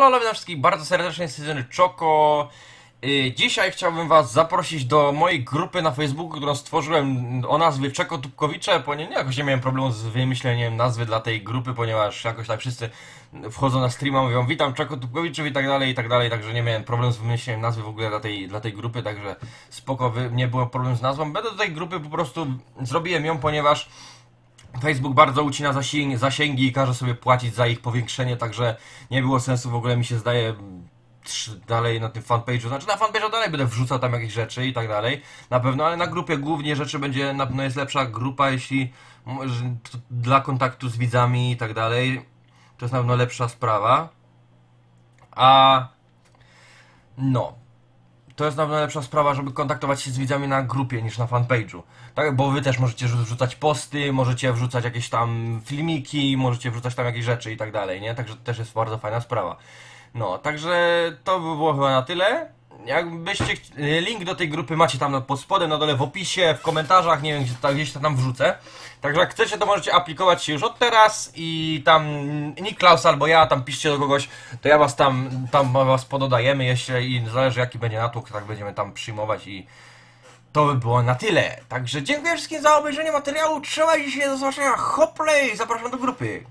Halo, no, witam wszystkich bardzo serdecznie z sezony Choco. Y, dzisiaj chciałbym Was zaprosić do mojej grupy na Facebooku, którą stworzyłem o nazwie Czeko Tupkowicze, ponieważ jakoś nie miałem problemu z wymyśleniem nazwy dla tej grupy, ponieważ jakoś tak wszyscy wchodzą na streama, mówią witam Czeko Tupkowiczów i tak dalej, i tak dalej, także nie miałem problemu z wymyśleniem nazwy w ogóle dla tej, dla tej grupy, także spoko, nie było problemu z nazwą. Będę do tej grupy po prostu, zrobiłem ją, ponieważ Facebook bardzo ucina zasięgi, i każe sobie płacić za ich powiększenie, także nie było sensu w ogóle mi się zdaje dalej na tym fanpage'u, znaczy na fanpage'u dalej będę wrzucał tam jakieś rzeczy i tak dalej, na pewno, ale na grupie głównie rzeczy będzie, na pewno jest lepsza grupa, jeśli dla kontaktu z widzami i tak dalej, to jest na pewno lepsza sprawa, a no, to jest naprawdę lepsza sprawa, żeby kontaktować się z widzami na grupie niż na fanpage'u. Tak, bo wy też możecie wrzucać posty, możecie wrzucać jakieś tam filmiki, możecie wrzucać tam jakieś rzeczy i tak dalej, nie? Także to też jest bardzo fajna sprawa. No, także to by było chyba na tyle. Jakbyście... Y, link do tej grupy macie tam pod spodem, na dole w opisie, w komentarzach, nie wiem, gdzie tam, gdzieś to tam wrzucę. Także jak chcecie, to możecie aplikować się już od teraz i tam Niklaus albo ja, tam piszcie do kogoś, to ja was tam, tam was pododajemy, jeśli i zależy jaki będzie natłok, tak będziemy tam przyjmować i to by było na tyle. Także dziękuję wszystkim za obejrzenie materiału, trzymajcie się, do zobaczenia, hoplej, zapraszam do grupy.